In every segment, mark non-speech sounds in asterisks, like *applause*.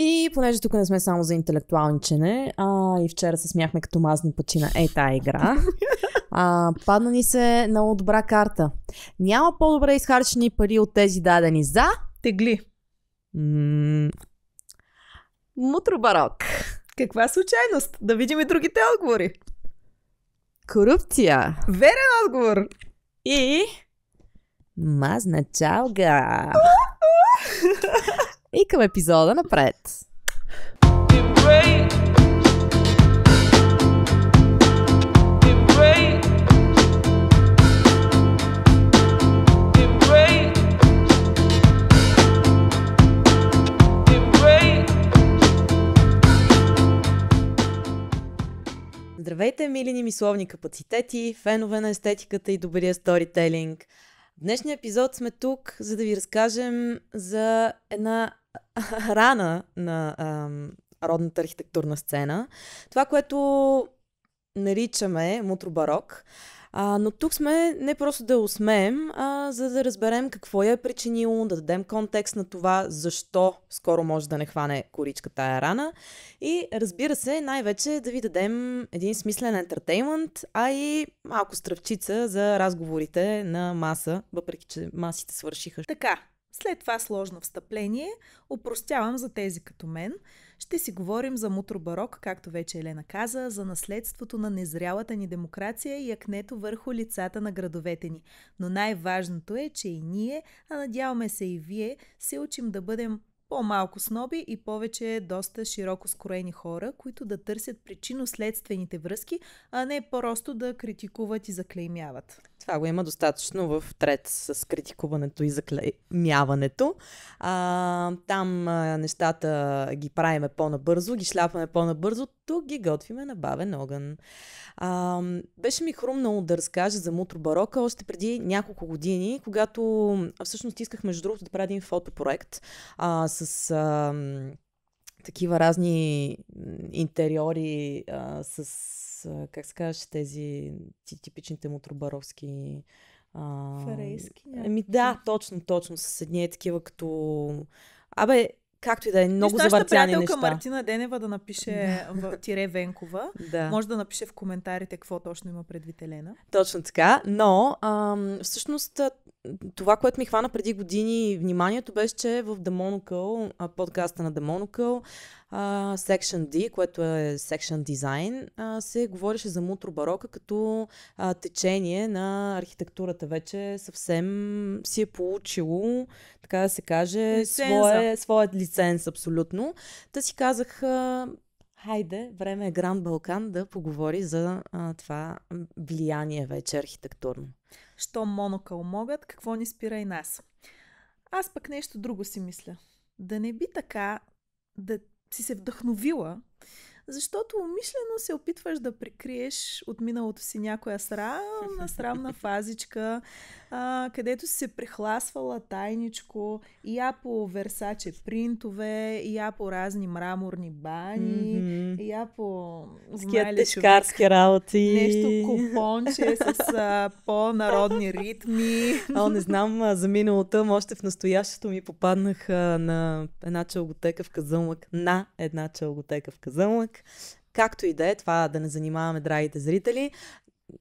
И понеже тук не сме само за интелектуалничене, а и вчера се смяхме като мазни пъчи на ей тая игра, а, падна ни се много добра карта. Няма по-добре изхарчени пари от тези дадени за... Тегли. Мутробарок. Каква случайност? Да видим и другите отговори. Корупция. Верен отговор. И... Мазна чалга. *laughs* И към епизода напред. Здравейте, мили ни мисловни капацитети, фенове на естетиката и добрия сторителинг. В днешния епизод сме тук, за да ви разкажем за една *laughs* рана на ам, родната архитектурна сцена. Това, което наричаме мутробарок. А, но тук сме не просто да усмеем, а за да разберем какво я е причинило, да дадем контекст на това, защо скоро може да не хване коричка тая рана. И разбира се, най-вече да ви дадем един смислен ентертеймент, а и малко стръвчица за разговорите на маса, въпреки че масите свършиха. Така, след това сложно встъпление, упростявам за тези като мен. Ще си говорим за мутробарок, както вече Елена каза, за наследството на незрялата ни демокрация и акнето върху лицата на градовете ни. Но най-важното е, че и ние, а надяваме се и вие, се учим да бъдем по-малко сноби и повече доста широко скроени хора, които да търсят причинно-следствените връзки, а не просто да критикуват и заклеймяват. Това го има достатъчно в трет с критикуването и заклемяването. А, там а, нещата ги правиме по-набързо, ги шляпаме по-набързо, тук ги готвиме на бавен огън. А, беше ми хрумнало да разкажа за Мутро Барока още преди няколко години, когато всъщност исках между другото да правя един фотопроект а, с... А, такива разни интериори а, с как се казваш, тези типичните му трубаровски а... Фарейски. Ами да, точно, точно. С едни е такива като... Абе, както и да е, много Виж, завъртяни неща. Мартина Денева да напише в тире Венкова. да. Може да напише в коментарите какво точно има предвид Елена. Точно така, но ам, всъщност това, което ми хвана преди години вниманието беше, че в Demonical, подкаста на Demonical, uh, Section D, което е Section Design, се говореше за мутро барока като течение на архитектурата. Вече съвсем си е получило, така да се каже, лиценза. Своя, своят лиценз абсолютно. Та си казах, Хайде, време е Гранд Балкан да поговори за а, това влияние вече архитектурно. Що монокъл могат, какво ни спира и нас? Аз пък нещо друго си мисля. Да не би така да си се вдъхновила защото умишлено се опитваш да прикриеш от миналото си някоя срамна, срамна *laughs* фазичка, а, където си се прихласвала тайничко, и я по версаче принтове, и я по разни мраморни бани, mm-hmm. и я по... Скетешкарски работи. Нещо купонче с а, по-народни ритми. О, не знам, а, за миналото, още в настоящето ми попаднах а, на една чалготека в Казълмък. на една чалготека в Казълмък. Както и да е, това да не занимаваме драгите зрители.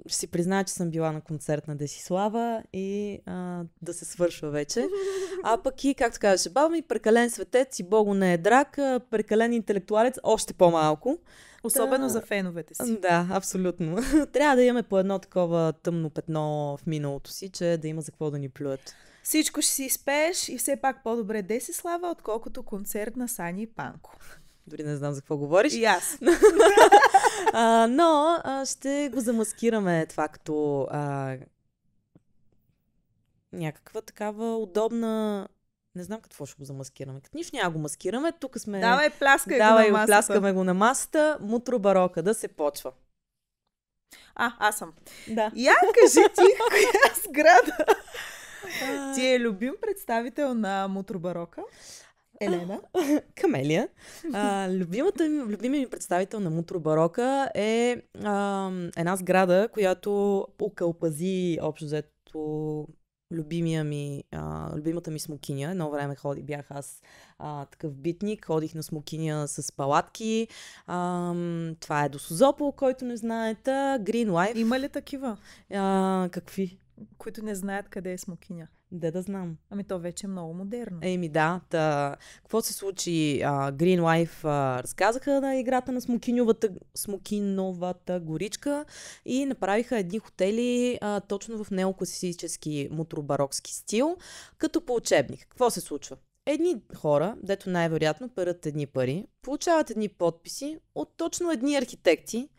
Ще си призная, че съм била на концерт на Десислава и а, да се свършва вече. А пък и, както казваше баба ми, прекален светец и Богу не е драк, прекален интелектуалец още по-малко. Особено да, за феновете си. Да, абсолютно. *laughs* Трябва да имаме по едно такова тъмно петно в миналото си, че да има за какво да ни плюят. Всичко ще си спееш и все пак по-добре Десислава, отколкото концерт на Сани и Панко. Дори не знам за какво говориш. И аз. *laughs* а, но а, ще го замаскираме това като а, някаква такава удобна не знам какво ще го замаскираме. Като нищо няма го маскираме, тук сме... Давай, пляскай Давай, го на масата. пляскаме го на масата. Мутро барока, да се почва. А, аз съм. Да. Я кажи ти, *laughs* коя сграда ти е любим представител на Мутро барока? Елена, *laughs* Камелия. А, любимата ми, любимия ми представител на Мутро Барока е а, една сграда, която окълпази общо взето любимия ми, а, любимата ми смокиня. Едно време ходи, бях аз а, такъв битник, ходих на смокиня с палатки. А, това е до Сузопол, който не знаете. Green Life. Има ли такива? А, какви? Които не знаят къде е смокиня. Да, да знам. Ами то вече е много модерно. Еми да. Та, какво се случи? А, Green Life а, разказаха на играта на смокиновата, смокиновата горичка и направиха едни хотели а, точно в неокласически мутробарокски стил, като по учебник. Какво се случва? едни хора, дето най-вероятно перат едни пари, получават едни подписи от точно едни архитекти,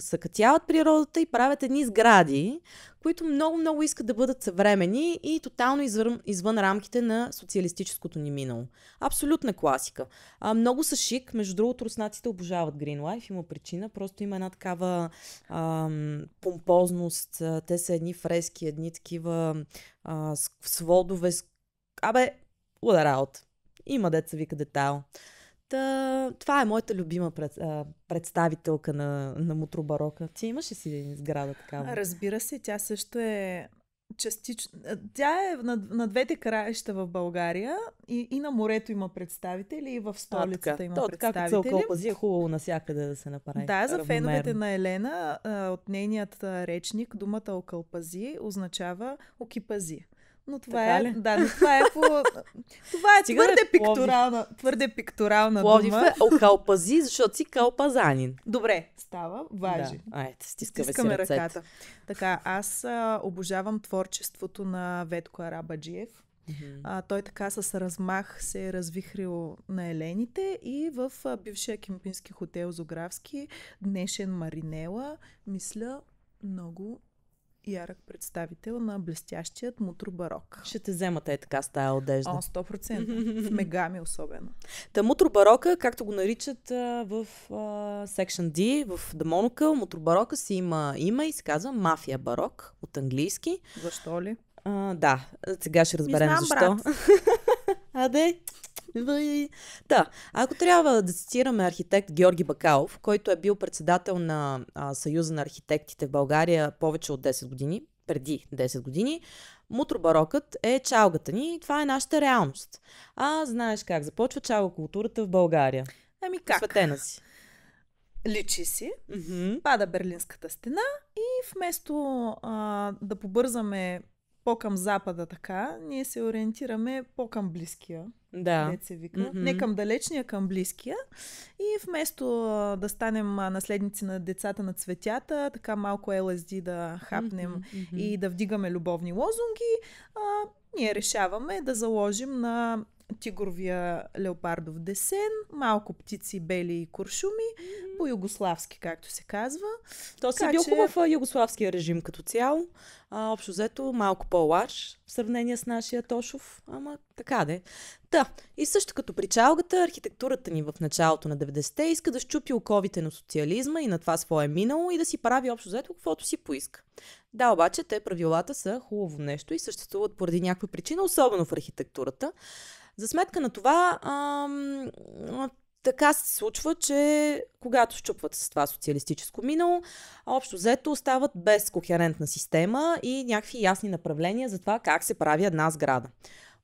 съкътяват природата и правят едни сгради, които много-много искат да бъдат съвремени и тотално извън, извън рамките на социалистическото ни минало. Абсолютна класика. А, много са шик. Между другото, руснаците обожават Green Life. Има причина. Просто има една такава ам, помпозност. Те са едни фрески, едни такива а, сводове. Абе, удара от. Има деца вика детайл. Та, това е моята любима пред, а, представителка на, на мутробарока. Ти имаш ли си сграда такава? Разбира се, тя също е частично. Тя е на, на двете краища в България и, и на морето има представители, и в столицата а, така. има То, представители. Както пази е хубаво навсякъде да се направи. Да, за равномерно. феновете на Елена от нейният речник думата окълпази означава окипази. Но това така е. Ли? Да, но това е по. *laughs* Това е Тига твърде е пикторална. Пловдив. Твърде пикторална Пловдив дума. Е калпази, защото си калпазанин. Добре, става, важи. Да. Айде, стискаме, стискаме си ръцете. ръката. Така, аз а, обожавам творчеството на Ветко Арабаджиев. Uh-huh. А, той така с размах се е развихрил на елените и в а, бившия кемпински хотел Зографски, днешен Маринела, мисля, много ярък представител на блестящият мутро барок. Ще те вземат е така с тая одежда. О, 100%. в мегами особено. Та мутро барока, както го наричат а, в а, Section D, в The Monocle, мутро барока си има има и се казва Мафия барок от английски. Защо ли? А, да, сега ще разберем знам, защо. *laughs* Аде, Ами, да, ако трябва да цитираме архитект Георги Бакалов, който е бил председател на а, Съюза на архитектите в България повече от 10 години, преди 10 години, мутробарокът е чалгата ни и това е нашата реалност. А знаеш как започва чалга културата в България? Ами как? Светена си. Личи си, mm-hmm. пада Берлинската стена и вместо а, да побързаме по-към запада така, ние се ориентираме по-към близкия да. дет се вика. Mm-hmm. Не към далечния, към близкия. И вместо да станем наследници на децата на цветята, така малко LSD да хапнем mm-hmm. и да вдигаме любовни лозунги, а, ние решаваме да заложим на тигровия леопардов десен, малко птици, бели и куршуми, mm-hmm. по-югославски, както се казва. То се бил че... в югославския режим като цяло. А, общо взето малко по-лаш в сравнение с нашия Тошов, ама така де. Та, и също като при чалгата, архитектурата ни в началото на 90-те иска да щупи оковите на социализма и на това свое минало и да си прави общо взето каквото си поиска. Да, обаче те правилата са хубаво нещо и съществуват поради някаква причина, особено в архитектурата. За сметка на това, ам, така се случва, че когато щупват с това социалистическо минало, общо взето остават без кохерентна система и някакви ясни направления за това как се прави една сграда.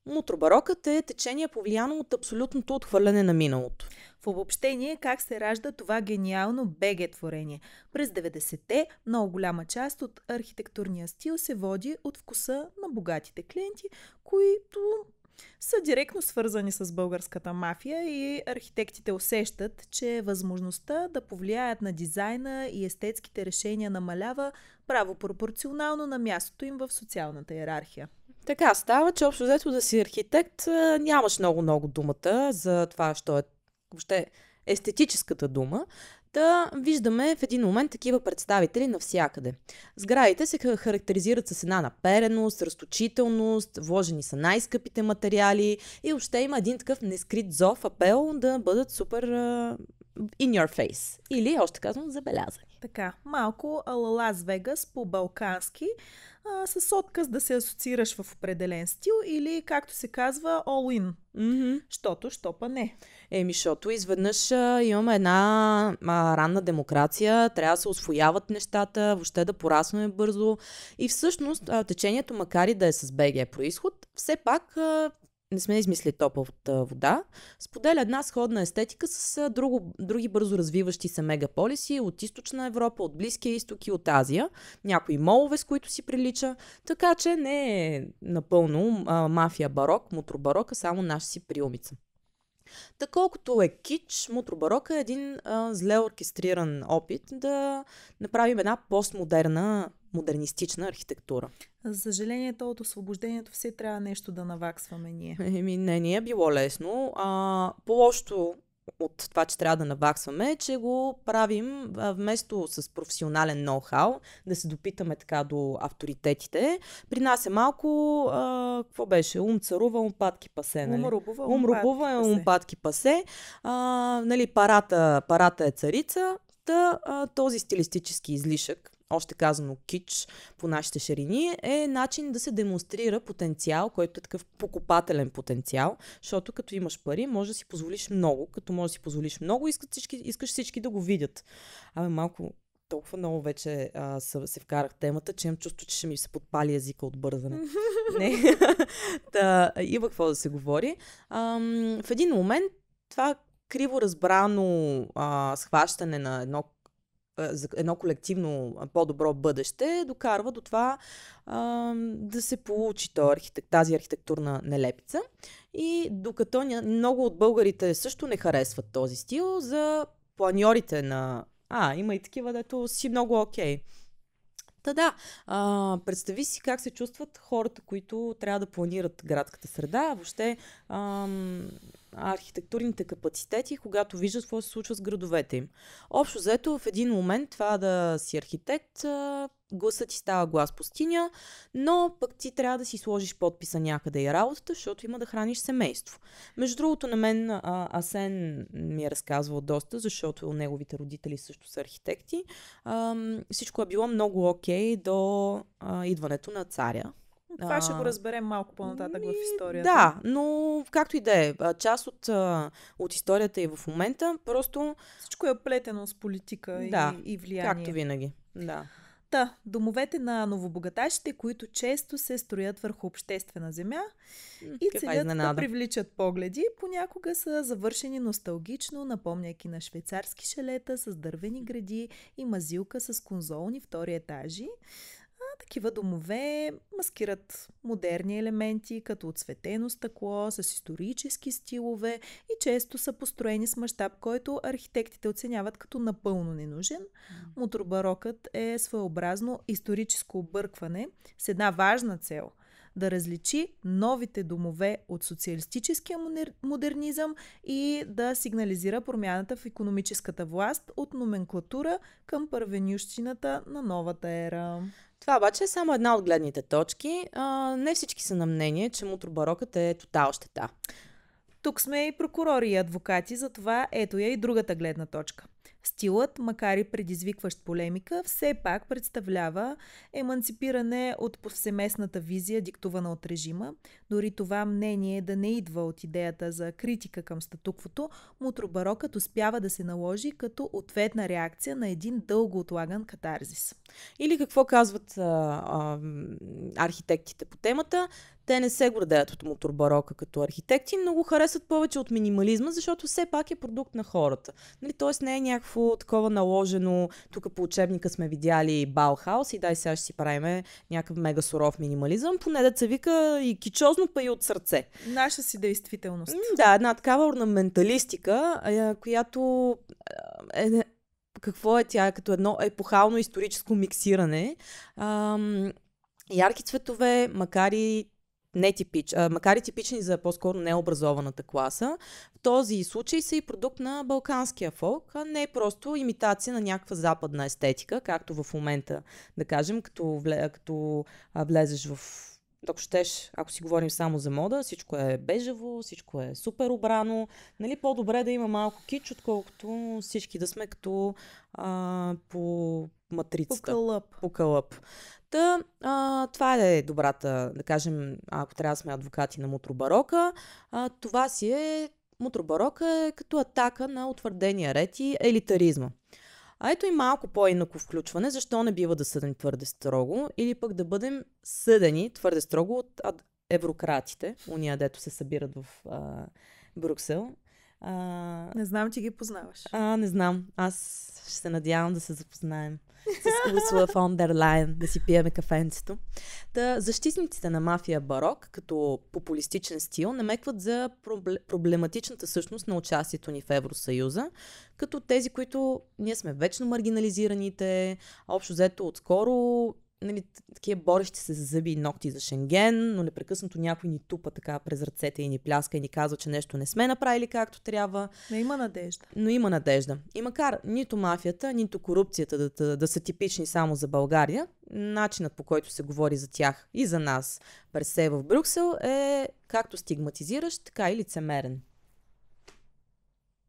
Мутробарокът е течение повлияно от абсолютното отхвърляне на миналото. В обобщение, как се ражда това гениално БГ творение? През 90-те много голяма част от архитектурния стил се води от вкуса на богатите клиенти, които са директно свързани с българската мафия и архитектите усещат, че възможността да повлияят на дизайна и естетските решения намалява право пропорционално на мястото им в социалната иерархия. Така става, че общо взето да си архитект нямаш много-много думата за това, що е въобще естетическата дума. Та виждаме в един момент такива представители навсякъде. Сградите се характеризират с една напереност, разточителност, вложени са най-скъпите материали и още има един такъв нескрит зов, апел да бъдат супер in your face. Или, още казвам, забелязани. Така, малко Лас Вегас по-балкански, а, с отказ да се асоциираш в определен стил или, както се казва, all in. Mm-hmm. Щото, що па не. Еми, защото изведнъж а, имаме една а, ранна демокрация, трябва да се освояват нещата, въобще да порасваме бързо. И всъщност а, течението, макар и да е с БГ е происход, все пак а, не сме измисли топлата вода, споделя една сходна естетика с друго, други бързо развиващи се мегаполиси от източна Европа, от Близкия изток и от Азия, някои молове, с които си прилича, така че не е напълно а, мафия барок, мутробарок, а само наша си приумица. Та колкото е кич, Мутробарок е един а, зле оркестриран опит да направим една постмодерна модернистична архитектура. За съжаление, то от освобождението все трябва нещо да наваксваме ние. Еми, не ни е било лесно. А, по-лошото от това, че трябва да наваксваме, е, че го правим вместо с професионален ноу-хау, да се допитаме така до авторитетите. При нас е малко, а, какво беше, ум царува, ум патки пасе. Нали? Ум рубува, ум, ум, падки пасе. А, нали, парата, парата е царица, Та, а, този стилистически излишък още казано кич по нашите ширини, е начин да се демонстрира потенциал, който е такъв покупателен потенциал, защото като имаш пари, може да си позволиш много. Като може да си позволиш много, искаш всички, искаш всички да го видят. Абе, малко толкова много вече а, се, се вкарах темата, че имам чувство, че ще ми се подпали езика от бързане. *laughs* Не. Та, има какво да се говори. Ам, в един момент това криво разбрано а, схващане на едно за едно колективно по-добро бъдеще, докарва до това а, да се получи то архитект, тази архитектурна нелепица. И докато много от българите също не харесват този стил, за планьорите на... А, има и такива, дето си много окей. Та да, а, представи си как се чувстват хората, които трябва да планират градската среда, А въобще А, архитектурните капацитети, когато виждат какво се случва с градовете им. Общо взето в един момент това да си архитект, гласът ти става глас пустиня, но пък ти трябва да си сложиш подписа някъде и работата, защото има да храниш семейство. Между другото, на мен а, Асен ми е разказвал доста, защото неговите родители също са архитекти. А, всичко е било много окей okay до а, идването на царя това ще го разберем малко по-нататък ми, в ами, историята. Да, но както и да е, част от, от историята и в момента просто... Всичко е плетено с политика да, и, и влияние. както винаги. Да. Та, домовете на новобогатащите, които често се строят върху обществена земя и Каква целят изненада. да привличат погледи, понякога са завършени носталгично, напомняйки на швейцарски шелета с дървени гради и мазилка с конзолни втори етажи такива домове маскират модерни елементи, като оцветено стъкло, с исторически стилове и често са построени с мащаб, който архитектите оценяват като напълно ненужен. Мутробарокът е своеобразно историческо объркване с една важна цел – да различи новите домове от социалистическия модернизъм и да сигнализира промяната в економическата власт от номенклатура към първенющината на новата ера. Това обаче е само една от гледните точки. А, не всички са на мнение, че мутробарокът е тотал щета. Тук сме и прокурори и адвокати, затова ето я и другата гледна точка. Стилът, макар и предизвикващ полемика, все пак представлява еманципиране от повсеместната визия, диктувана от режима. Дори това мнение да не идва от идеята за критика към статуквото, мутробарокът успява да се наложи като ответна реакция на един дълго отлаган катарзис. Или какво казват а, а, архитектите по темата? Те не се гордеят от моторбарока като архитекти, но го харесват повече от минимализма, защото все пак е продукт на хората. Нали, Тоест не е някакво такова наложено, тук по учебника сме видяли Баухаус и дай сега ще си правиме някакъв мега суров минимализъм, поне да се вика и кичозно, па и от сърце. Наша си действителност. Да, една такава орнаменталистика, която е, какво е тя като едно епохално историческо миксиране. Ам, ярки цветове, макар и нетипич, а, макар и типични за по-скоро необразованата класа, в този случай са и продукт на балканския фолк, а не просто имитация на някаква западна естетика, както в момента, да кажем, като, вле, като а, влезеш в ако щеш, ако си говорим само за мода, всичко е бежево, всичко е супер обрано. Нали, по-добре да има малко кич, отколкото всички да сме като а, по матрицата. По кълъп. По кълъп. Та, а, това е добрата, да кажем, ако трябва да сме адвокати на мутробарока, а, това си е, мутробарока е като атака на утвърдения ред и елитаризма. А ето и малко по-инако включване, защо не бива да съдим твърде строго или пък да бъдем съдени твърде строго от еврократите, уния дето се събират в а, Брюксел. А, не знам, че ги познаваш. А, не знам. Аз ще се надявам да се запознаем с Урсула фон дер да си пиеме кафенцето. Да, защитниците на мафия барок, като популистичен стил, намекват за проблематичната същност на участието ни в Евросъюза, като тези, които ние сме вечно маргинализираните, общо взето отскоро нали, такива борещи се за зъби и ногти за Шенген, но непрекъснато някой ни тупа така през ръцете и ни пляска и ни казва, че нещо не сме направили както трябва. Но има надежда. Но има надежда. И макар нито мафията, нито корупцията да, да, да са типични само за България, начинът по който се говори за тях и за нас през се в Брюксел е както стигматизиращ, така и лицемерен.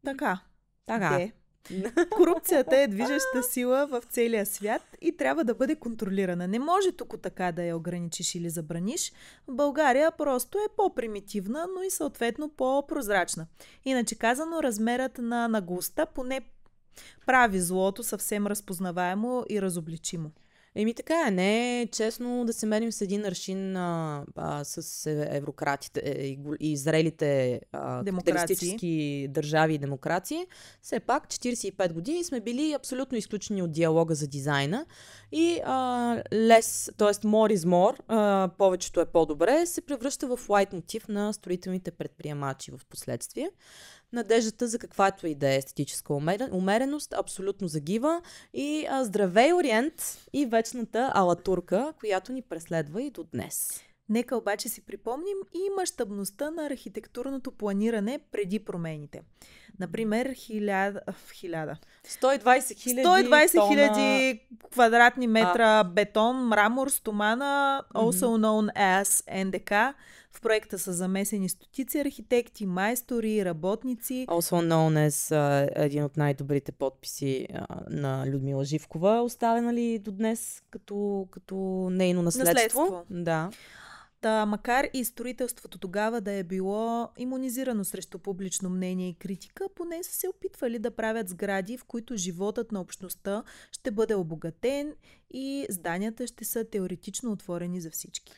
Така. Така. Okay. *laughs* Корупцията е движеща сила в целия свят и трябва да бъде контролирана. Не може тук така да я ограничиш или забраниш. В България просто е по-примитивна, но и съответно по-прозрачна. Иначе казано, размерът на наглостта поне прави злото съвсем разпознаваемо и разобличимо. Еми така е, не е честно да се мерим с един аршин а, а, с е, еврократите е, и, и зрелите капиталистически държави и демокрации. Все пак 45 години сме били абсолютно изключени от диалога за дизайна и а, лес, т.е. more is more, а, повечето е по-добре, се превръща в лайт мотив на строителните предприемачи в последствие надеждата за каквато и да е естетическа умереност абсолютно загива. И а, здравей, Ориент! И вечната алатурка, която ни преследва и до днес. Нека обаче си припомним и мащабността на архитектурното планиране преди промените. Например, хиляда... 120 хиляди 120 хиляди тона... квадратни метра а. бетон, мрамор, стомана, also known as НДК. В проекта са замесени стотици архитекти, майстори, работници. Also known as uh, един от най-добрите подписи uh, на Людмила Живкова, оставена ли до днес като, като нейно наследство? наследство. Да. Та, макар и строителството тогава да е било иммунизирано срещу публично мнение и критика, поне са се опитвали да правят сгради, в които животът на общността ще бъде обогатен и зданията ще са теоретично отворени за всички.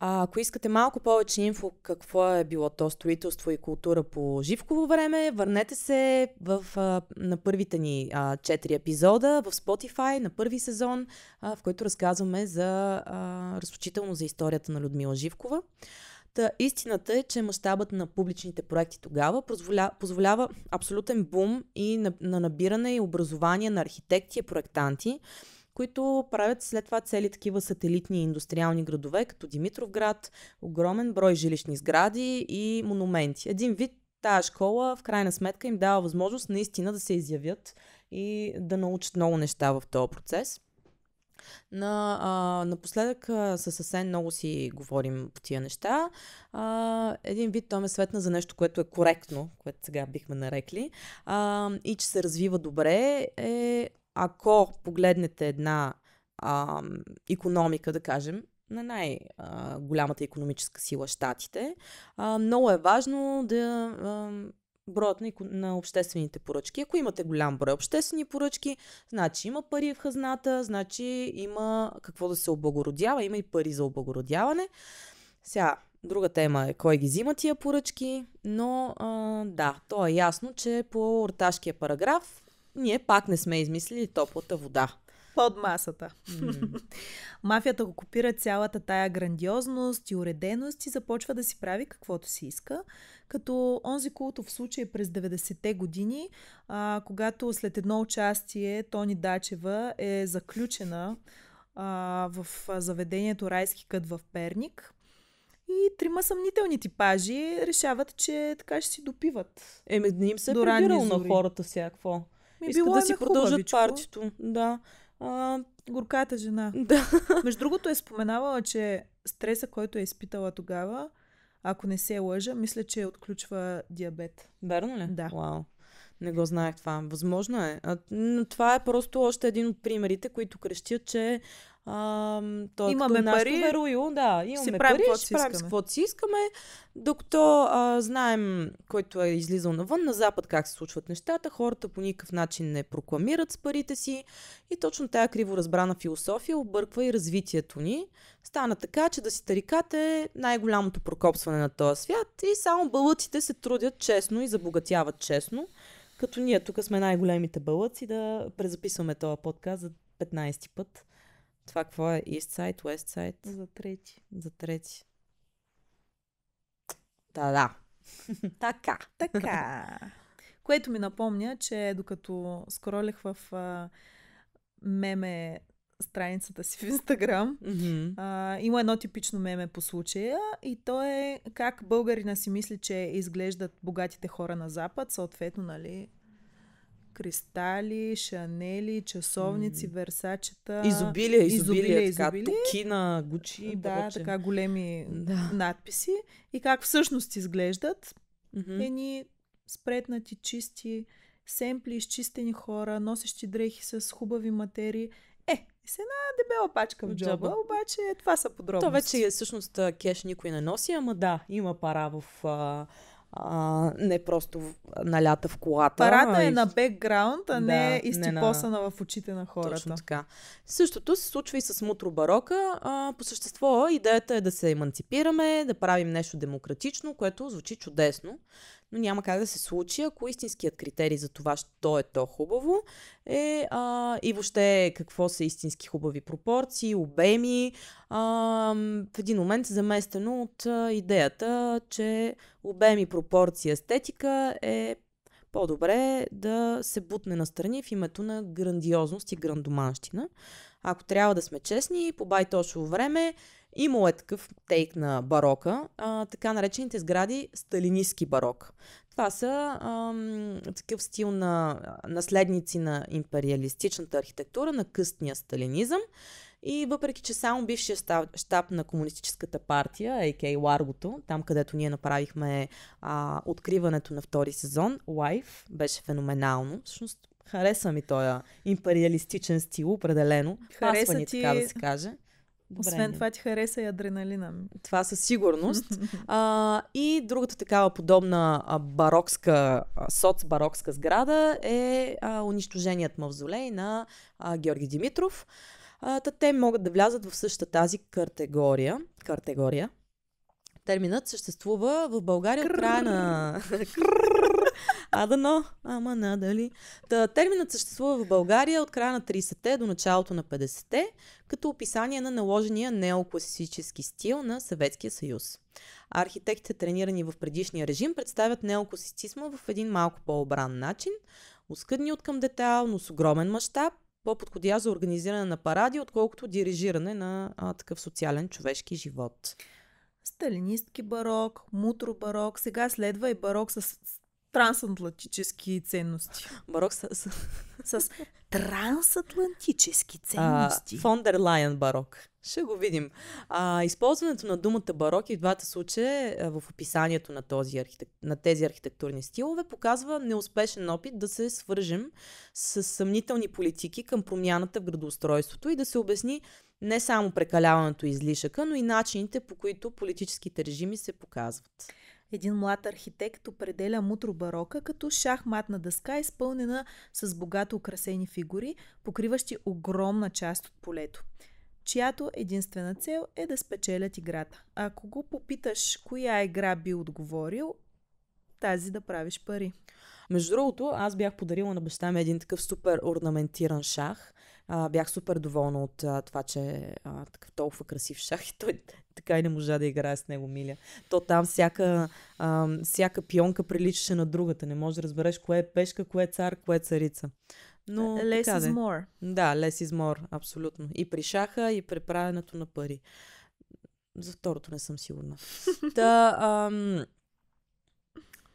А ако искате малко повече инфо какво е било то строителство и култура по Живково време, върнете се в, а, на първите ни а, епизода в Spotify на първи сезон, а, в който разказваме за а, за историята на Людмила Живкова. Та, истината е, че мащабът на публичните проекти тогава позволя, позволява абсолютен бум и на, на набиране и образование на архитекти и проектанти, които правят след това цели такива сателитни индустриални градове, като Димитровград, огромен брой жилищни сгради и монументи. Един вид тази школа в крайна сметка им дава възможност наистина да се изявят и да научат много неща в този процес. На, а, напоследък а, с Асен много си говорим по тия неща. А, един вид той ме светна за нещо, което е коректно, което сега бихме нарекли, а, и че се развива добре, е ако погледнете една а, економика, да кажем, на най-голямата економическа сила щатите, а, много е важно да а, броят на, на обществените поръчки. Ако имате голям брой обществени поръчки, значи има пари в хазната, значи има какво да се облагородява, има и пари за облагородяване. Сега, друга тема е кой ги взима тия поръчки, но а, да, то е ясно, че по орташкия параграф ние пак не сме измислили топлата вода. Под масата. *laughs* Мафията го копира цялата тая грандиозност и уреденост и започва да си прави каквото си иска. Като онзи култов случай през 90-те години, а, когато след едно участие Тони Дачева е заключена а, в заведението Райски кът в Перник – и трима съмнителни типажи решават, че така ще си допиват. Еми, не им се е на хората какво. Ми, е Искат да си е продължат хубавичко. партито. Да. А, горката жена. Да. *laughs* Между другото е споменавала, че стреса, който е изпитала тогава, ако не се е лъжа, мисля, че е отключва диабет. Верно ли? Да. Вау. Не го знаех това. Възможно е. А, но това е просто още един от примерите, които крещят, че а, той е имаме като пари, верую, да, имаме си правим пари, ще правим каквото си искаме, докато а, знаем, който е излизал навън, на Запад как се случват нещата, хората по никакъв начин не прокламират с парите си и точно тая криво разбрана философия обърква и развитието ни. Стана така, че да си тарикат е най-голямото прокопсване на този свят и само бълъците се трудят честно и забогатяват честно, като ние тук сме най-големите бълъци да презаписваме този подкаст за 15 път. Това какво е? East Side, West Side? За трети. За трети. Да, да. *laughs* така. Така. *laughs* Което ми напомня, че докато скролех в а, меме страницата си в Инстаграм, mm-hmm. а, има едно типично меме по случая и то е как българина си мисли, че изглеждат богатите хора на Запад, съответно, нали, кристали, шанели, часовници, mm. версачета. Изобилие, изобилие, изобилие, така, токина, гучи Да, така големи да. надписи. И как всъщност изглеждат. Mm-hmm. Едни спретнати, чисти семпли, изчистени хора, носещи дрехи с хубави материи. Е, с една дебела пачка в джоба, джоба. обаче това са подробности. То вече всъщност кеш никой не носи, ама да, има пара в а, не просто налята в колата. Парата е и... на бекграунд, а не да, е изтипосана на... в очите на хората. Точно така. Същото се случва и с Мутро Барока. А, по същество идеята е да се еманципираме, да правим нещо демократично, което звучи чудесно но няма как да се случи, ако истинският критерий за това, що е то хубаво, е а, и въобще какво са истински хубави пропорции, обеми, а, в един момент е заместено от а, идеята, че обеми, пропорции, естетика е по-добре да се бутне настрани в името на грандиозност и грандоманщина. Ако трябва да сме честни, по байтошо време Имало е такъв тейк на барока, а, така наречените сгради сталинистски барок. Това са ам, такъв стил на наследници на империалистичната архитектура, на къстния сталинизъм. И въпреки, че само бившия щаб на Комунистическата партия, а.к. Ларгото, там където ние направихме а, откриването на втори сезон, Life, беше феноменално. Всъщност, хареса ми този империалистичен стил, определено. Хареса Пасва ни, ти... така да се каже. Добре, Освен не. това ти хареса и адреналина. Това със сигурност. *laughs* а, и другата такава подобна барокска, соцбарокска сграда е а, унищоженият мавзолей на а, Георги Димитров. А, та те могат да влязат в същата тази категория. категория. Терминът съществува в България от края на... *laughs* *laughs* А да но, ама надали. Та, терминът съществува в България от края на 30-те до началото на 50-те, като описание на наложения неокласически стил на Съветския съюз. Архитектите, тренирани в предишния режим, представят неокласицизма в един малко по-обран начин, оскъдни от към детайл, но с огромен мащаб, по подходя за организиране на паради, отколкото дирижиране на а, такъв социален човешки живот. Сталинистки барок, мутро барок, сега следва и барок с трансатлантически ценности. Барок с... С, с трансатлантически ценности. Фондер Лайен барок. Ще го видим. А, използването на думата барок и в двата случая в описанието на, този архитек... на тези архитектурни стилове показва неуспешен опит да се свържем с съмнителни политики към промяната в градоустройството и да се обясни не само прекаляването излишъка, но и начините по които политическите режими се показват. Един млад архитект определя мутро барока като шахматна дъска, изпълнена с богато украсени фигури, покриващи огромна част от полето чиято единствена цел е да спечелят играта. Ако го попиташ коя игра би отговорил, тази да правиш пари. Между другото, аз бях подарила на баща ми един такъв супер орнаментиран шах, а, бях супер доволна от а, това, че а, такъв толкова красив шах и той така и не можа да играе с него Миля. То там всяка, а, всяка пионка приличаше на другата. Не можеш да разбереш кое е пешка, кое е цар, кое е царица. Но, е, less така, is more. Да, less is more, абсолютно. И при шаха, и при правенето на пари. За второто не съм сигурна. *laughs* Та, ам,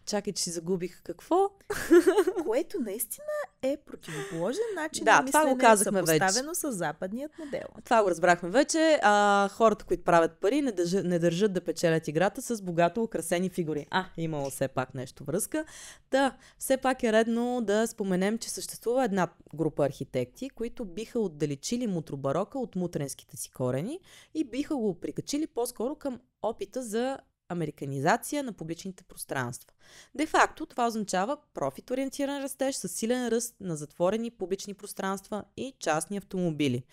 Чакай, че си загубих какво. *laughs* Което наистина е противоположен начин да, на мислене, това го казахме съпоставено вече. с западният модел. Това го разбрахме вече. А, хората, които правят пари, не, държат, не държат да печелят играта с богато украсени фигури. А, имало все пак нещо връзка. Да, все пак е редно да споменем, че съществува една група архитекти, които биха отдалечили мутробарока от мутренските си корени и биха го прикачили по-скоро към опита за американизация на публичните пространства. Де факто това означава профит-ориентиран растеж с силен ръст на затворени публични пространства и частни автомобили.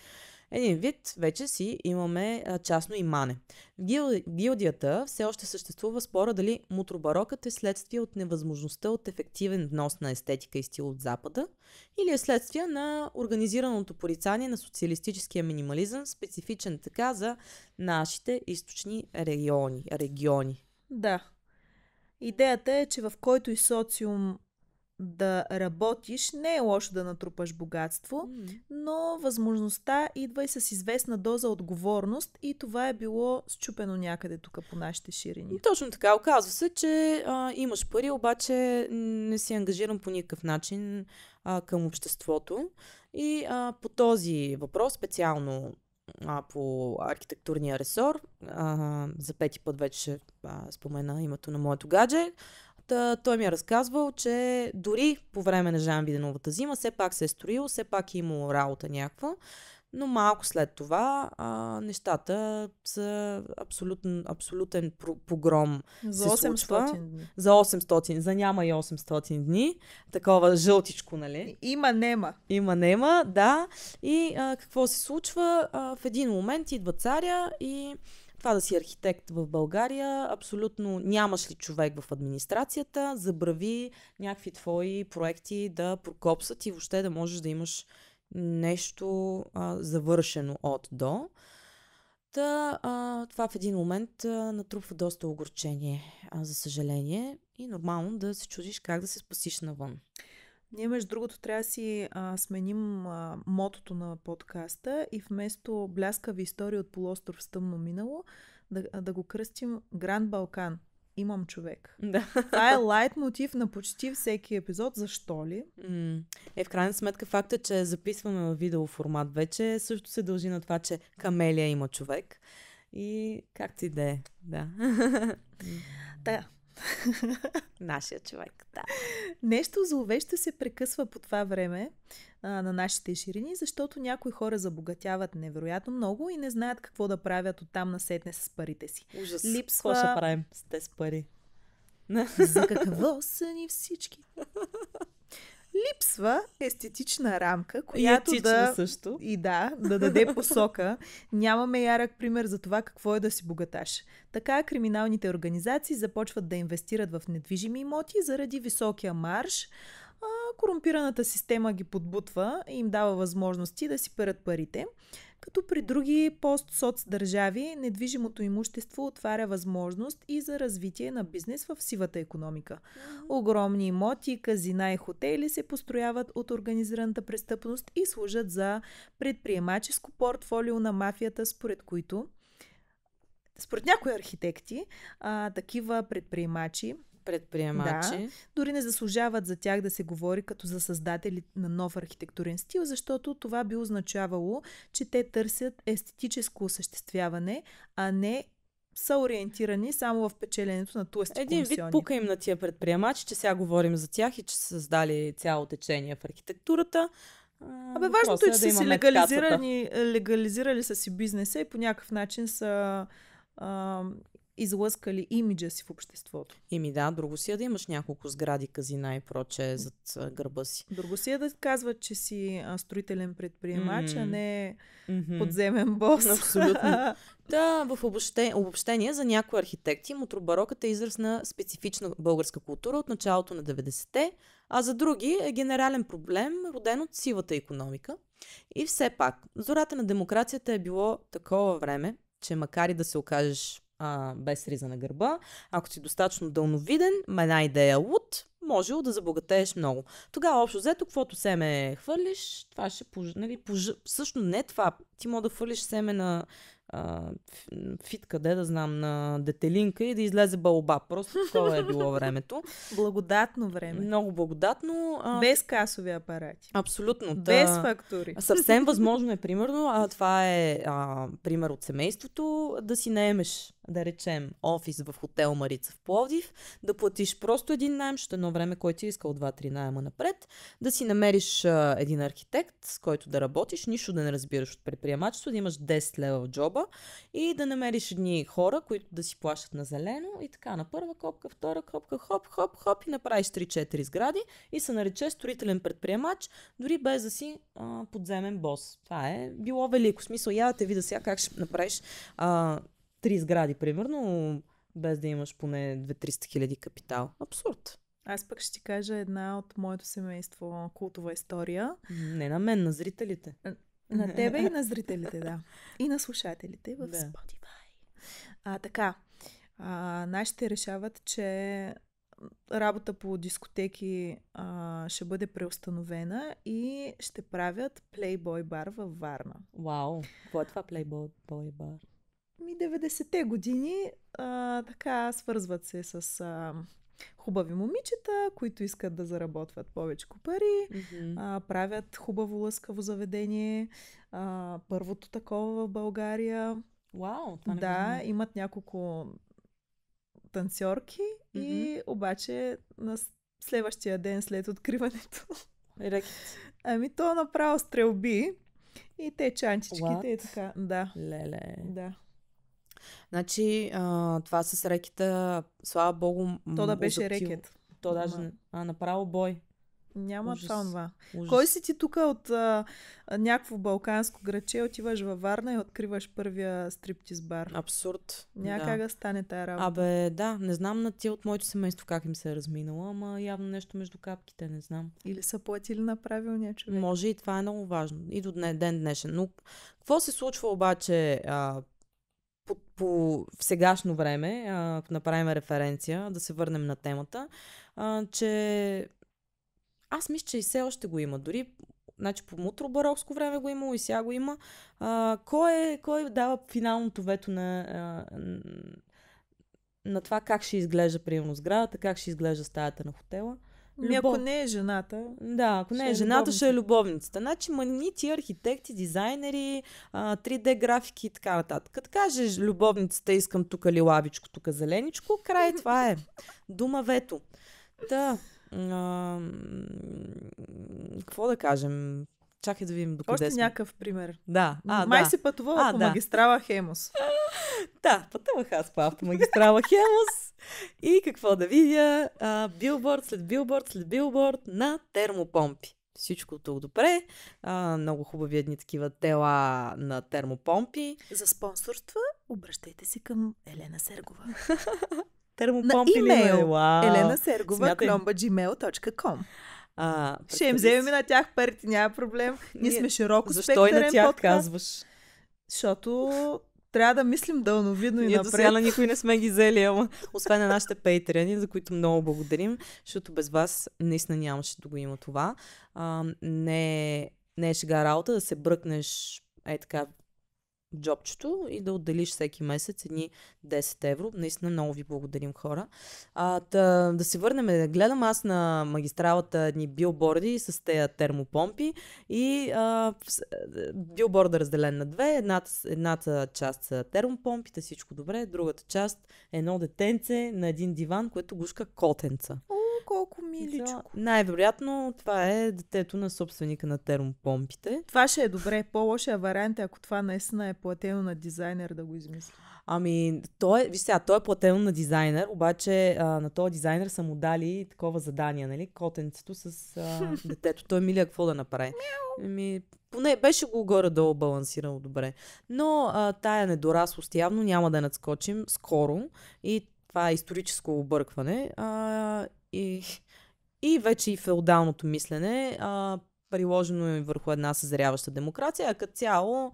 Един вид вече си имаме а, частно имане. В гил... гилдията все още съществува спора дали мутробарокът е следствие от невъзможността от ефективен внос на естетика и стил от Запада или е следствие на организираното порицание на социалистическия минимализъм, специфичен така за нашите източни региони. региони. Да. Идеята е, че в който и социум да работиш, не е лошо да натрупаш богатство, mm. но възможността идва и с известна доза отговорност и това е било счупено някъде тук по нашите ширини. точно така. Оказва се, че а, имаш пари, обаче не си ангажиран по никакъв начин а, към обществото. И а, по този въпрос, специално а, по архитектурния ресор, а, за пети път вече а, спомена името на моето гадже, Та, той ми е разказвал, че дори по време на Жан Виденовата зима все пак се е строил, все пак е имало работа някаква, но малко след това а, нещата са абсолютен, абсолютен погром. За 800 дни. За 800, за няма и 800 дни. Такова жълтичко, нали? Има нема. Има нема, да. И а, какво се случва? А, в един момент идва царя и това да си архитект в България, абсолютно нямаш ли човек в администрацията, забрави някакви твои проекти да прокопсат и въобще да можеш да имаш нещо а, завършено от до. Та, а, това в един момент а, натрупва доста огорчение, а, за съжаление, и нормално да се чудиш как да се спасиш навън. Ние, между другото, трябва да си а, сменим а, мотото на подкаста и вместо бляскави истории от полуостров с тъмно минало, да, да го кръстим Гранд Балкан. Имам човек. *laughs* Да. Това е лайт мотив на почти всеки епизод. Защо ли? Mm. Е, в крайна сметка факта, че записваме в видео формат вече, също се дължи на това, че Камелия има човек. И как ти да е, да. *laughs* Нашия човек, да. Нещо зловещо се прекъсва по това време а, на нашите ширини, защото някои хора забогатяват невероятно много и не знаят какво да правят оттам насетне с парите си. Ужас. Липсва... Какво ще правим с тези пари? За какво са ни всички? *laughs* липсва естетична рамка, която да... също. И да, да даде посока. Нямаме ярък пример за това какво е да си богаташ. Така криминалните организации започват да инвестират в недвижими имоти заради високия марш, а корумпираната система ги подбутва и им дава възможности да си перат парите. Като при други постсоц държави, недвижимото имущество отваря възможност и за развитие на бизнес в сивата економика. Огромни имоти, казина и хотели се построяват от организираната престъпност и служат за предприемаческо портфолио на мафията, според които според някои архитекти, а, такива предприемачи предприемачи. Да, дори не заслужават за тях да се говори като за създатели на нов архитектурен стил, защото това би означавало, че те търсят естетическо осъществяване, а не са ориентирани само в печеленето на туести Един вид пука им на тия предприемачи, че сега говорим за тях и че са създали цяло течение в архитектурата. Абе, важното е, е, че да са си легализирани, легализирали са си бизнеса и по някакъв начин са а, излъскали имиджа си в обществото. Ими да, друго си е да имаш няколко сгради, казина и проче зад гърба си. Друго си е да казва, че си а, строителен предприемач, mm-hmm. а не mm-hmm. подземен бос. Абсолютно. *laughs* да, в обобщение, обобщение за някои архитекти мутробарокът е израз на специфична българска култура от началото на 90-те, а за други е генерален проблем, роден от сивата економика. И все пак, зората на демокрацията е било такова време, че макар и да се окажеш а, без риза на гърба. Ако си достатъчно дълновиден, една идея луд, може да забогатееш много. Тогава общо взето, каквото семе хвърлиш, това ще пож... Нали, пож... Също не това. Ти може да хвърлиш семе на фит къде да знам, на детелинка и да излезе балба. Просто такова е било времето. *laughs* Благодатно време. Много благодатно. Без касови апарати. Абсолютно. Без да... фактури. Съвсем *laughs* възможно е, примерно, а, това е а, пример от семейството, да си наемеш да речем, офис в хотел Марица в Пловдив, да платиш просто един найем, защото едно време, който ти е искал 2-3 найема напред, да си намериш а, един архитект, с който да работиш, нищо да не разбираш от предприемачество, да имаш 10 лева в джоба, проба и да намериш едни хора, които да си плащат на зелено и така на първа копка, втора копка, хоп, хоп, хоп и направиш 3-4 сгради и се нарече строителен предприемач, дори без да си а, подземен бос. Това е било велико. Смисъл, я да те видя сега как ще направиш а, 3 сгради, примерно, без да имаш поне 2-300 хиляди капитал. Абсурд. Аз пък ще ти кажа една от моето семейство култова история. Не на мен, на зрителите. На *laughs* тебе и на зрителите, да. И на слушателите в да. Spotify. А, така, а, нашите решават, че работа по дискотеки а, ще бъде преустановена и ще правят плейбой бар във Варна. Вау! Какво е това плейбой бар? Ми 90-те години а, така свързват се с а, хубави момичета, които искат да заработват повече пари, mm-hmm. а, правят хубаво лъскаво заведение, а, първото такова в България. Вау, това не Да, е. имат няколко танцорки mm-hmm. и обаче на следващия ден след откриването *laughs* Ами то направо стрелби и те чанчичките What? и така. Да. Леле. Да. Значи, а, това с рекета, слава богу... То да беше удъптил. рекет. То даже а, направо бой. Няма ужас, това, Ужас. Кой си ти тук от а, някакво балканско граче, отиваш във Варна и откриваш първия стриптиз бар? Абсурд. Някак да. да стане тая работа. Абе, да, не знам на тия от моето семейство как им се е разминала, ама явно нещо между капките, не знам. Или са платили на правилния човек. Може и това е много важно. И до ден днешен. Но какво се случва обаче а, по, по в сегашно време, ако направим референция, да се върнем на темата, а, че аз мисля, че и все още го има. Дори значи по мутро барокско време го имало и сега го има. А, кой, е, кой дава финалното вето на, а, на това как ще изглежда, приемно сградата, как ще изглежда стаята на хотела? Ами Любов. Ми, ако не е жената. Да, ако не е, е жената, ще е любовницата. Значи, манити, архитекти, дизайнери, 3D графики и така нататък. Като кажеш любовницата, искам тук лилавичко, тук зеленичко, край това е. Дума вето. Да. А, какво да кажем? Чакай да видим докъде Още сме. някакъв пример. Да. А, Май да. се пътувала а, по да. магистрала Хемос. *laughs* да, пътувах аз по автомагистрала Хемос. И какво да видя? А, билборд след билборд след билборд на термопомпи. Всичко тук добре. А, много хубави едни такива тела на термопомпи. За спонсорства обръщайте се към Елена Сергова. *laughs* термопомпи на имейл. Елена Сергова, Смятай... gmail.com а, ще им вземем на тях парите, няма проблем. Ние, сме широко Защо и на тях подкаст, казваш? Защото трябва да мислим дълновидно и Ние напред. Ние на никой не сме ги взели, ама освен на нашите пейтерени, за които много благодарим, защото без вас наистина нямаше да го има това. А, не, е, не е шега работа да се бръкнеш е така джобчето и да отделиш всеки месец едни 10 евро. Наистина много ви благодарим хора. А, да, да се върнем да гледам аз на магистралата едни билборди с тези термопомпи и а, е, билборда разделен на две. Едната, едната част са термопомпите, всичко добре. Другата част е едно детенце на един диван, което гушка котенца. О, колко миличко. Най-вероятно това е детето на собственика на термопомпите. Това ще е добре. По-лошия вариант е, ако това наистина е платено на дизайнер да го измисли. Ами, той, е, виж сега, той е платено на дизайнер, обаче а, на този дизайнер са му дали такова задание, нали? Котенцето с а, *laughs* детето. Той Милия какво да направи? Ами, поне беше го горе-долу балансирано добре. Но а, тая недораслост явно няма да надскочим скоро и това е историческо объркване. А, и, и вече и феодалното мислене, а, приложено и е върху една съзряваща демокрация, а като цяло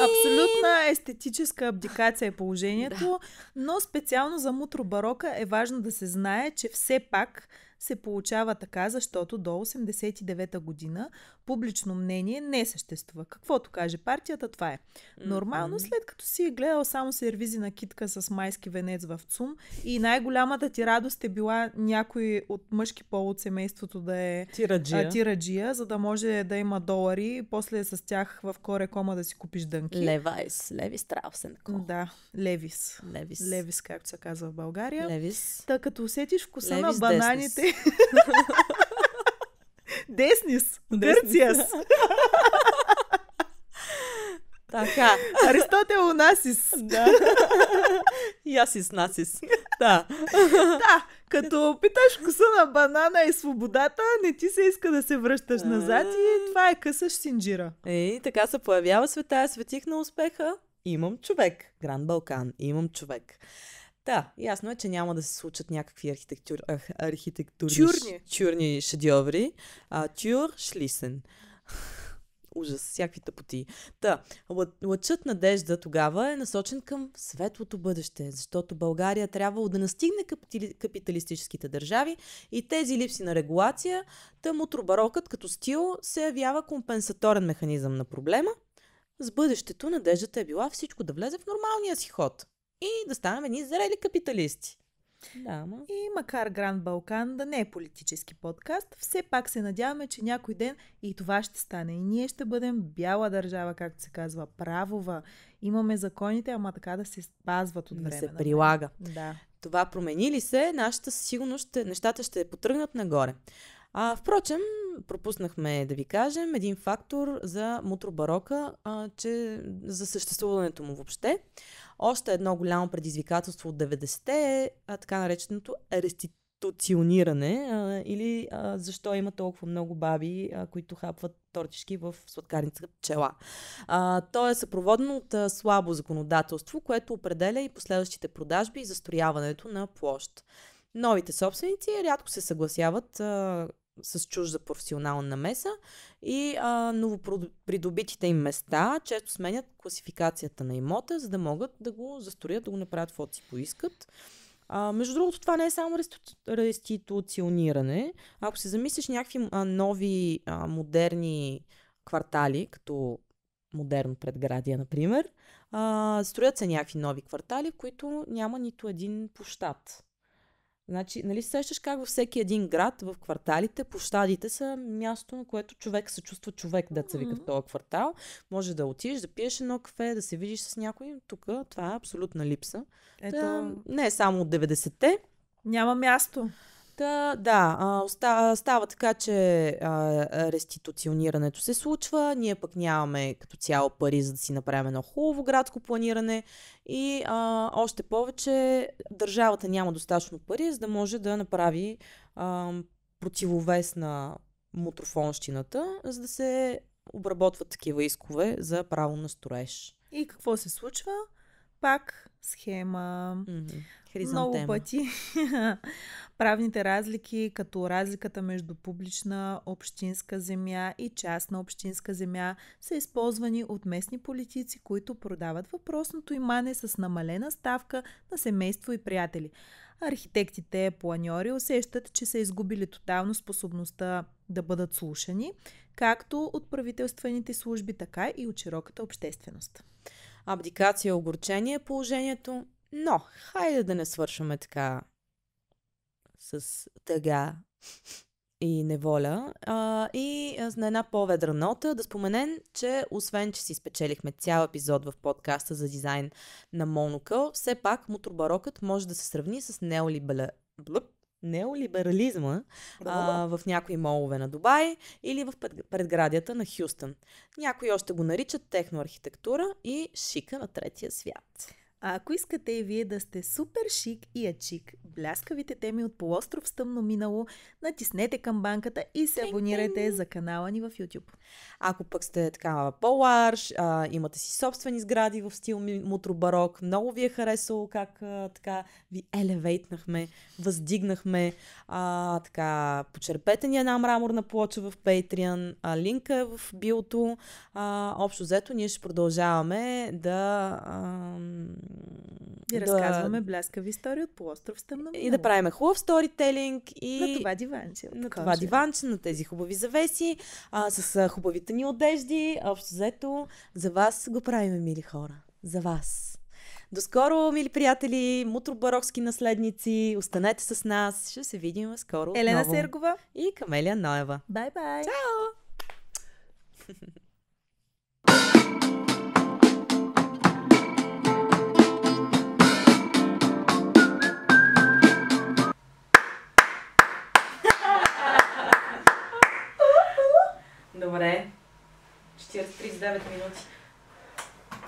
Абсолютна естетическа абдикация е положението, да. но специално за мутро барока е важно да се знае, че все пак се получава така, защото до 89-та година публично мнение не съществува. Каквото каже партията, това е. Нормално, ами. след като си е гледал само сервизи на китка с майски венец в ЦУМ и най-голямата ти радост е била някой от мъжки пол от семейството да е тираджия, а, тираджия за да може да има долари и после с тях в корекома да си купиш дънки. Левайс, Левис, Страусен. Да, Левис. Левис. Левис, както се казва в България. Левис. Та като усетиш вкуса Левис на бананите *laughs* Деснис. Гърциас. *laughs* Така. Аристотел Насис. Да. Ясис Насис. Да. да. Като питаш коса на банана и свободата, не ти се иска да се връщаш назад и това е къса синджира. Ей, така се появява света. Светих на успеха. Имам човек. Гран Балкан. Имам човек. Да, ясно е, че няма да се случат някакви архитектур... архитектурни чурни. чурни шедьоври. А, тюр шлисен. *laughs* Ужас, всякакви тъпоти. Та, лъчът надежда тогава е насочен към светлото бъдеще, защото България трябва да настигне капиталистическите държави и тези липси на регулация, тъм от рубарокът като стил се явява компенсаторен механизъм на проблема. С бъдещето надеждата е била всичко да влезе в нормалния си ход – и да станем едни зрели капиталисти. Да, ма. И макар Гранд Балкан да не е политически подкаст, все пак се надяваме, че някой ден и това ще стане. И ние ще бъдем бяла държава, както се казва, правова. Имаме законите, ама така да се спазват от време. Да се прилага. Да. Това промени ли се, нашата сигурност, ще, нещата ще потръгнат нагоре. А, впрочем, пропуснахме да ви кажем един фактор за мутробарока, а, че за съществуването му въобще. Още едно голямо предизвикателство от 90-те е а, така нареченото реституциониране а, или а, защо има толкова много баби, а, които хапват тортички в сладкарница пчела. А, то е съпроводено от а, слабо законодателство, което определя и последващите продажби и застрояването на площ. Новите собственици рядко се съгласяват а, с чужда професионална намеса и а, новопридобитите им места често сменят класификацията на имота, за да могат да го застроят, да го направят в си поискат. А, между другото, това не е само реституциониране. Ако се замислиш някакви а, нови а, модерни квартали, като модерно предградие, например, а, строят се някакви нови квартали, в които няма нито един площад. Значи, нали сещаш как във всеки един град, в кварталите, площадите са място, на което човек се чувства човек, да се вика в този квартал. Може да отидеш, да пиеш едно кафе, да се видиш с някой. Тук това е абсолютна липса. Ето... Та, не е само от 90-те. Няма място. Та, да, остава, става така, че а, реституционирането се случва, ние пък нямаме като цяло пари за да си направим едно хубаво градско планиране и а, още повече държавата няма достатъчно пари, за да може да направи а, противовес на мутрофонщината, за да се обработват такива искове за право на строеж. И какво се случва? пак схема. Mm-hmm. Много пъти *laughs* правните разлики, като разликата между публична общинска земя и частна общинска земя, са използвани от местни политици, които продават въпросното имане с намалена ставка на семейство и приятели. Архитектите, планьори усещат, че са изгубили тотално способността да бъдат слушани, както от правителствените служби, така и от широката общественост. Абдикация и огорчение е положението, но хайде да не свършваме така с тъга и неволя. А, и на една по-ведра нота да споменем, че освен, че си спечелихме цял епизод в подкаста за дизайн на Монокъл, все пак мутробарокът може да се сравни с Блъп, неолиберализма а, в някои молове на Дубай или в предградията на Хюстън. Някои още го наричат техноархитектура и шика на третия свят. А ако искате и вие да сте супер шик и ачик, бляскавите теми от полуостров стъмно минало, натиснете камбанката и се абонирайте за канала ни в YouTube. Ако пък сте така по-ларш, а, имате си собствени сгради в стил мутробарок, много ви е харесало как а, така ви елевейтнахме, въздигнахме, а, така почерпете ни една мраморна плоча в Patreon, а, линка е в биото. А, общо взето ние ще продължаваме да а, и да... разказваме бляскави истории от полуостров Стърна. И да правиме хубав сторителинг. И... На това диванче. На това кожа. диванче, на тези хубави завеси, а, с а, хубавите ни одежди. Общо взето, за вас го правиме, мили хора. За вас. До скоро, мили приятели, мутробарокски наследници. Останете с нас. Ще се видим скоро. Елена отново. Сергова и Камелия Ноева. Бай-бай. Чао! *laughs* Добре. 49 39 минути.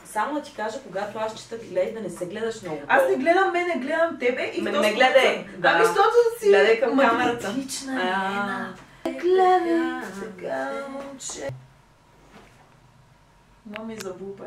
Само да ти кажа, когато аз чета, гледай да не се гледаш много. Аз не гледам мене, не гледам тебе и ме, не гледай. Да. Ами, защото си гледай към камерата. Магнетична Гледай сега, момче. Мами, забупай.